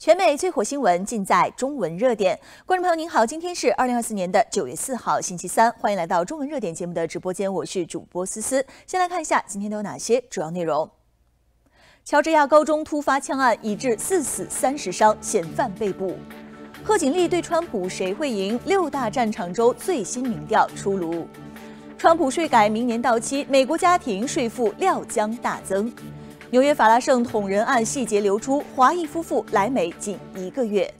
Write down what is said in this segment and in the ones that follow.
全美最火新闻尽在中文热点。观众朋友您好，今天是二零二四年的九月四号，星期三，欢迎来到中文热点节目的直播间，我是主播思思。先来看一下今天都有哪些主要内容：乔治亚高中突发枪案，已致四死三十伤，嫌犯被捕；贺锦丽对川普谁会赢？六大战场州最新民调出炉；川普税改明年到期，美国家庭税负料将大增。纽约法拉盛捅人案细节流出，华裔夫妇来美仅一个月。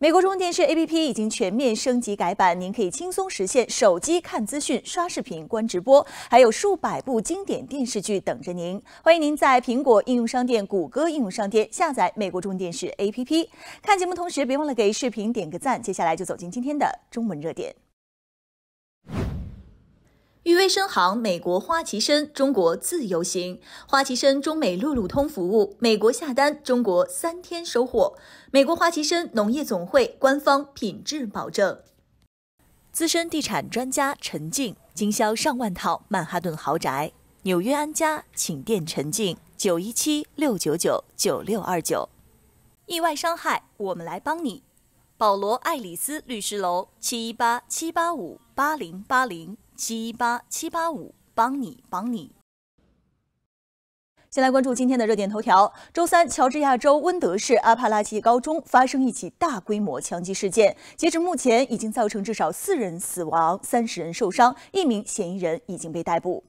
美国中文电视 APP 已经全面升级改版，您可以轻松实现手机看资讯、刷视频、观直播，还有数百部经典电视剧等着您。欢迎您在苹果应用商店、谷歌应用商店下载美国中文电视 APP，看节目同时别忘了给视频点个赞。接下来就走进今天的中文热点。誉威深航，美国花旗参，中国自由行，花旗参中美路路通服务，美国下单，中国三天收货。美国花旗参农业总会官方品质保证。资深地产专家陈静，经销上万套曼哈顿豪宅，纽约安家，请电陈静，九一七六九九九六二九。意外伤害，我们来帮你。保罗爱丽丝律师楼，七一八七八五八零八零。七八七八五，帮你帮你。先来关注今天的热点头条：周三，乔治亚州温德市阿帕拉契高中发生一起大规模枪击事件，截至目前已经造成至少四人死亡、三十人受伤，一名嫌疑人已经被逮捕。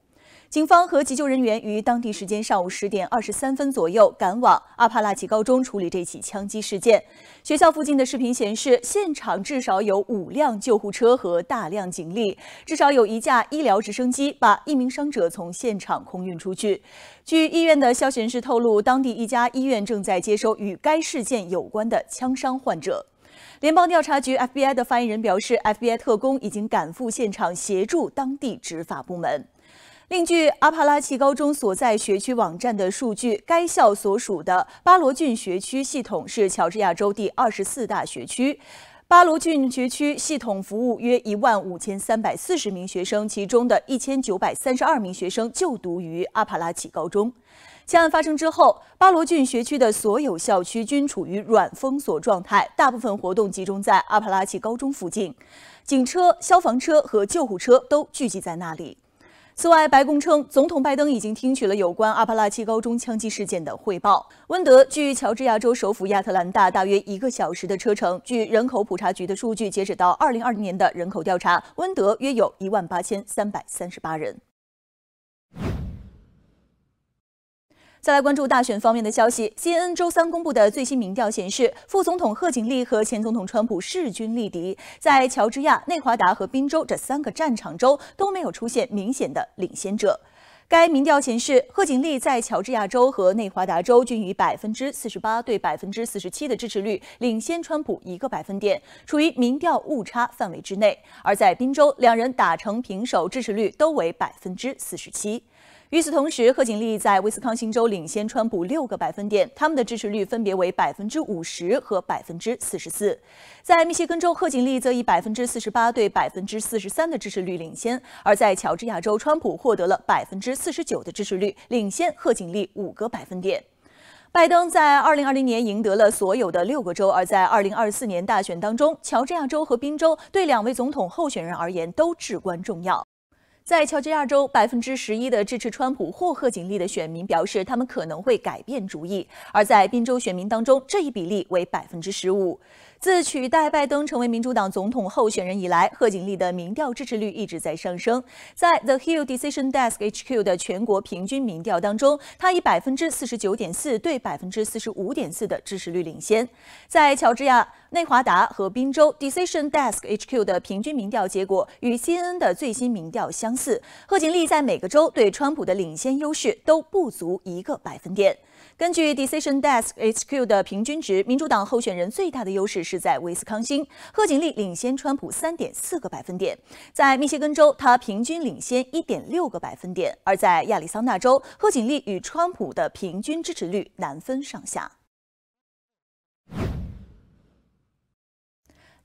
警方和急救人员于当地时间上午十点二十三分左右赶往阿帕拉奇高中处理这起枪击事件。学校附近的视频显示，现场至少有五辆救护车和大量警力，至少有一架医疗直升机把一名伤者从现场空运出去。据医院的消息人士透露，当地一家医院正在接收与该事件有关的枪伤患者。联邦调查局 （FBI） 的发言人表示，FBI 特工已经赶赴现场协助当地执法部门。另据阿帕拉契高中所在学区网站的数据，该校所属的巴罗郡学区系统是乔治亚州第二十四大学区。巴罗郡学区系统服务约一万五千三百四十名学生，其中的一千九百三十二名学生就读于阿帕拉契高中。枪案发生之后，巴罗郡学区的所有校区均处于软封锁状态，大部分活动集中在阿帕拉契高中附近，警车、消防车和救护车都聚集在那里。此外，白宫称，总统拜登已经听取了有关阿巴拉契高中枪击事件的汇报。温德距乔治亚州首府亚特兰大大约一个小时的车程。据人口普查局的数据，截止到二零二零年的人口调查，温德约有一万八千三百三十八人。再来关注大选方面的消息。CNN 周三公布的最新民调显示，副总统贺锦丽和前总统川普势均力敌。在乔治亚、内华达和宾州这三个战场州都没有出现明显的领先者。该民调显示，贺锦丽在乔治亚州和内华达州均以百分之四十八对百分之四十七的支持率领先川普一个百分点，处于民调误差范围之内。而在宾州，两人打成平手，支持率都为百分之四十七。与此同时，贺锦丽在威斯康星州领先川普六个百分点，他们的支持率分别为百分之五十和百分之四十四。在密歇根州，贺锦丽则以百分之四十八对百分之四十三的支持率领先；而在乔治亚州，川普获得了百分之四十九的支持率，领先贺锦丽五个百分点。拜登在二零二零年赢得了所有的六个州，而在二零二四年大选当中，乔治亚州和宾州对两位总统候选人而言都至关重要。在乔治亚州，百分之十一的支持川普或贺锦丽的选民表示，他们可能会改变主意；而在宾州选民当中，这一比例为百分之十五。自取代拜登成为民主党总统候选人以来，贺锦丽的民调支持率一直在上升。在 The Hill Decision Desk HQ 的全国平均民调当中，她以百分之四十九点四对百分之四十五点四的支持率领先。在乔治亚、内华达和宾州，Decision Desk HQ 的平均民调结果与 CNN 的最新民调相似。贺锦丽在每个州对川普的领先优势都不足一个百分点。根据 Decision Desk HQ 的平均值，民主党候选人最大的优势是在威斯康星，贺锦丽领先川普三点四个百分点。在密歇根州，他平均领先一点六个百分点；而在亚利桑那州，贺锦丽与川普的平均支持率难分上下。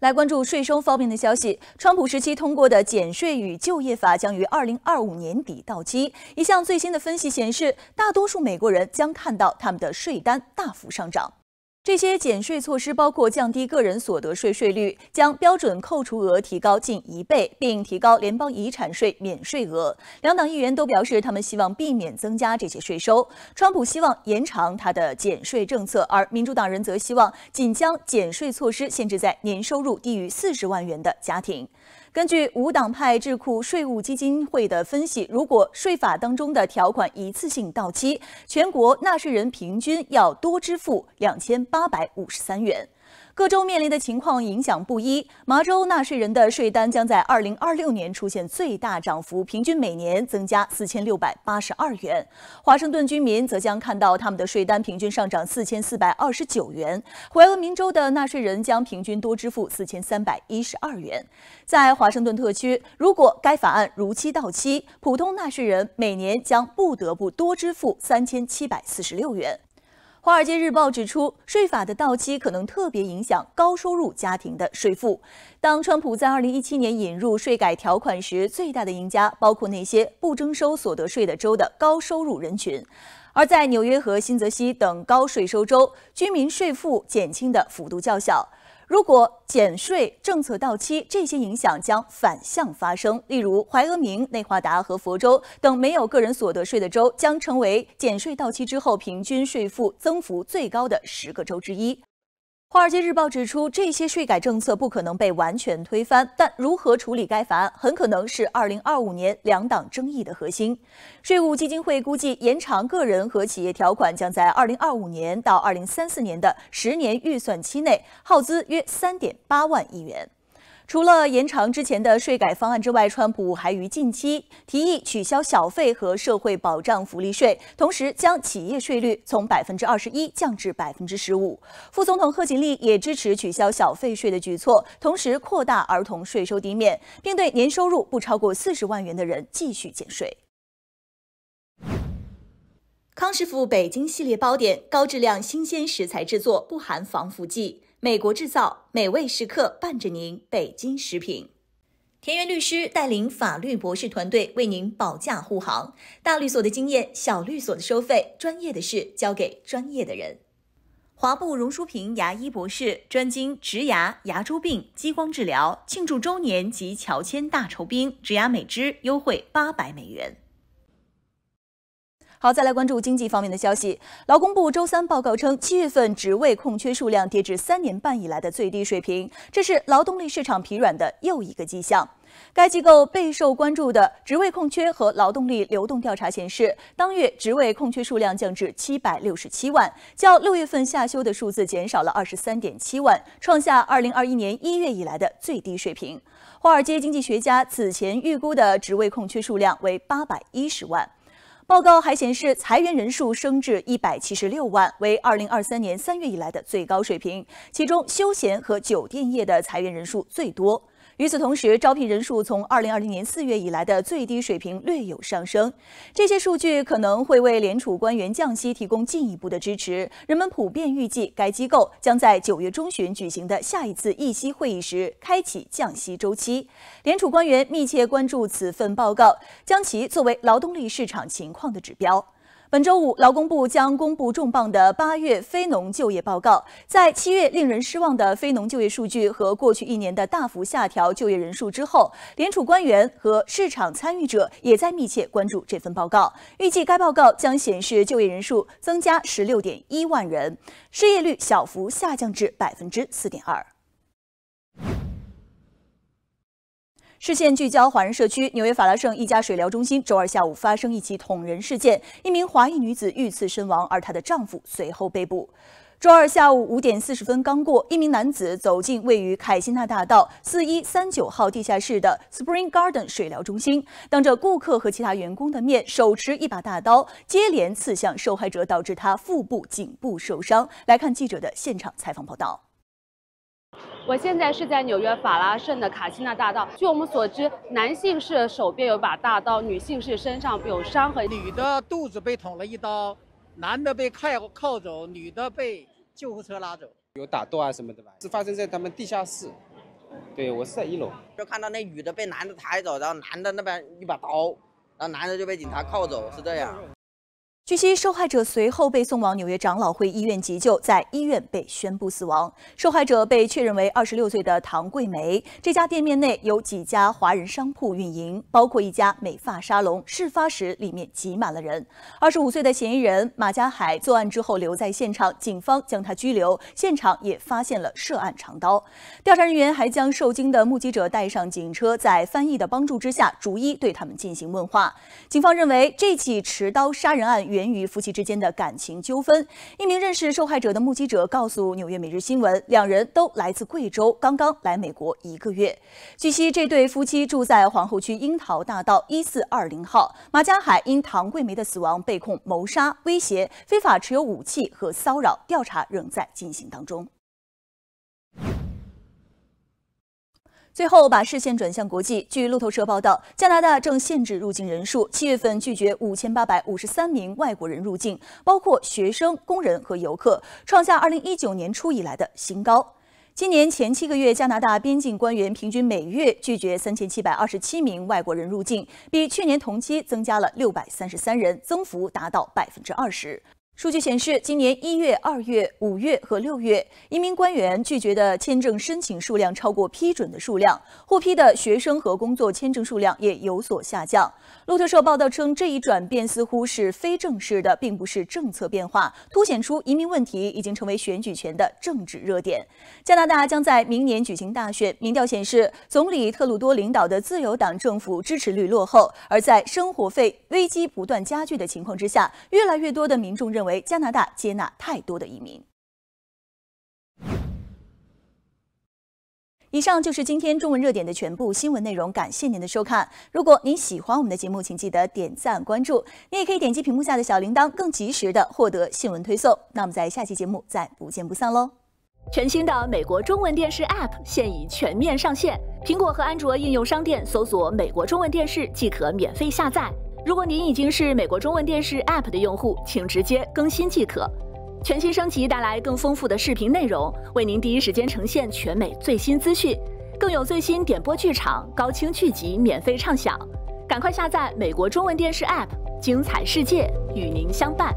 来关注税收方面的消息。川普时期通过的减税与就业法将于二零二五年底到期。一项最新的分析显示，大多数美国人将看到他们的税单大幅上涨。这些减税措施包括降低个人所得税税率，将标准扣除额提高近一倍，并提高联邦遗产税免税额。两党议员都表示，他们希望避免增加这些税收。川普希望延长他的减税政策，而民主党人则希望仅将减税措施限制在年收入低于四十万元的家庭。根据无党派智库税务基金会的分析，如果税法当中的条款一次性到期，全国纳税人平均要多支付两千八百五十三元。各州面临的情况影响不一。麻州纳税人的税单将在二零二六年出现最大涨幅，平均每年增加四千六百八十二元。华盛顿居民则将看到他们的税单平均上涨四千四百二十九元。怀俄明州的纳税人将平均多支付四千三百一十二元。在华盛顿特区，如果该法案如期到期，普通纳税人每年将不得不多支付三千七百四十六元。华尔街日报指出，税法的到期可能特别影响高收入家庭的税负。当川普在2017年引入税改条款时，最大的赢家包括那些不征收所得税的州的高收入人群，而在纽约和新泽西等高税收州，居民税负减轻的幅度较小。如果减税政策到期，这些影响将反向发生。例如，怀俄明、内华达和佛州等没有个人所得税的州，将成为减税到期之后平均税负增幅最高的十个州之一。华尔街日报指出，这些税改政策不可能被完全推翻，但如何处理该法案很可能是二零二五年两党争议的核心。税务基金会估计，延长个人和企业条款将在二零二五年到二零三四年的十年预算期内耗资约三点八万亿元。除了延长之前的税改方案之外，川普还于近期提议取消小费和社会保障福利税，同时将企业税率从百分之二十一降至百分之十五。副总统贺锦丽也支持取消小费税的举措，同时扩大儿童税收抵免，并对年收入不超过四十万元的人继续减税。康师傅北京系列包点，高质量新鲜食材制作，不含防腐剂。美国制造，美味时刻伴着您。北京食品，田园律师带领法律博士团队为您保驾护航。大律所的经验，小律所的收费，专业的事交给专业的人。华埠荣淑平牙医博士，专精植牙、牙周病、激光治疗。庆祝周年及乔迁大酬宾，植牙美支优惠八百美元。好，再来关注经济方面的消息。劳工部周三报告称，七月份职位空缺数量跌至三年半以来的最低水平，这是劳动力市场疲软的又一个迹象。该机构备受关注的职位空缺和劳动力流动调查显示，当月职位空缺数量降至七百六十七万，较六月份下修的数字减少了二十三点七万，创下二零二一年一月以来的最低水平。华尔街经济学家此前预估的职位空缺数量为八百一十万。报告还显示，裁员人数升至一百七十六万，为二零二三年三月以来的最高水平。其中，休闲和酒店业的裁员人数最多。与此同时，招聘人数从2020年4月以来的最低水平略有上升。这些数据可能会为联储官员降息提供进一步的支持。人们普遍预计，该机构将在九月中旬举行的下一次议息会议时开启降息周期。联储官员密切关注此份报告，将其作为劳动力市场情况的指标。本周五，劳工部将公布重磅的八月非农就业报告。在七月令人失望的非农就业数据和过去一年的大幅下调就业人数之后，联储官员和市场参与者也在密切关注这份报告。预计该报告将显示就业人数增加十六点一万人，失业率小幅下降至百分之四点二。视线聚焦华人社区，纽约法拉盛一家水疗中心周二下午发生一起捅人事件，一名华裔女子遇刺身亡，而她的丈夫随后被捕。周二下午五点四十分刚过，一名男子走进位于凯辛纳大道四一三九号地下室的 Spring Garden 水疗中心，当着顾客和其他员工的面，手持一把大刀，接连刺向受害者，导致他腹部、颈部受伤。来看记者的现场采访报道。我现在是在纽约法拉盛的卡西纳大道。据我们所知，男性是手边有把大刀，女性是身上有伤痕。女的肚子被捅了一刀，男的被铐铐走，女的被救护车拉走。有打斗啊什么的吧？是发生在他们地下室。对我是在一楼，就看到那女的被男的抬走，然后男的那边一把刀，然后男的就被警察铐走，是这样。据悉，受害者随后被送往纽约长老会医院急救，在医院被宣布死亡。受害者被确认为二十六岁的唐桂梅。这家店面内有几家华人商铺运营，包括一家美发沙龙。事发时，里面挤满了人。二十五岁的嫌疑人马家海作案之后留在现场，警方将他拘留。现场也发现了涉案长刀。调查人员还将受惊的目击者带上警车，在翻译的帮助之下，逐一对他们进行问话。警方认为这起持刀杀人案源于夫妻之间的感情纠纷。一名认识受害者的目击者告诉《纽约每日新闻》，两人都来自贵州，刚刚来美国一个月。据悉，这对夫妻住在皇后区樱桃大道一四二零号。马家海因唐桂梅的死亡被控谋杀、威胁、非法持有武器和骚扰，调查仍在进行当中。最后，把视线转向国际。据路透社报道，加拿大正限制入境人数，七月份拒绝五千八百五十三名外国人入境，包括学生、工人和游客，创下二零一九年初以来的新高。今年前七个月，加拿大边境官员平均每月拒绝三千七百二十七名外国人入境，比去年同期增加了六百三十三人，增幅达到百分之二十。数据显示，今年一月、二月、五月和六月，移民官员拒绝的签证申请数量超过批准的数量，获批的学生和工作签证数量也有所下降。路透社报道称，这一转变似乎是非正式的，并不是政策变化，凸显出移民问题已经成为选举权的政治热点。加拿大将在明年举行大选，民调显示，总理特鲁多领导的自由党政府支持率落后，而在生活费危机不断加剧的情况之下，越来越多的民众认为。为加拿大接纳太多的移民。以上就是今天中文热点的全部新闻内容，感谢您的收看。如果您喜欢我们的节目，请记得点赞关注。您也可以点击屏幕下的小铃铛，更及时的获得新闻推送。那我们在下期节目再不见不散喽。全新的美国中文电视 APP 现已全面上线，苹果和安卓应用商店搜索“美国中文电视”即可免费下载。如果您已经是美国中文电视 APP 的用户，请直接更新即可。全新升级带来更丰富的视频内容，为您第一时间呈现全美最新资讯，更有最新点播剧场、高清剧集免费畅享。赶快下载美国中文电视 APP，精彩世界与您相伴。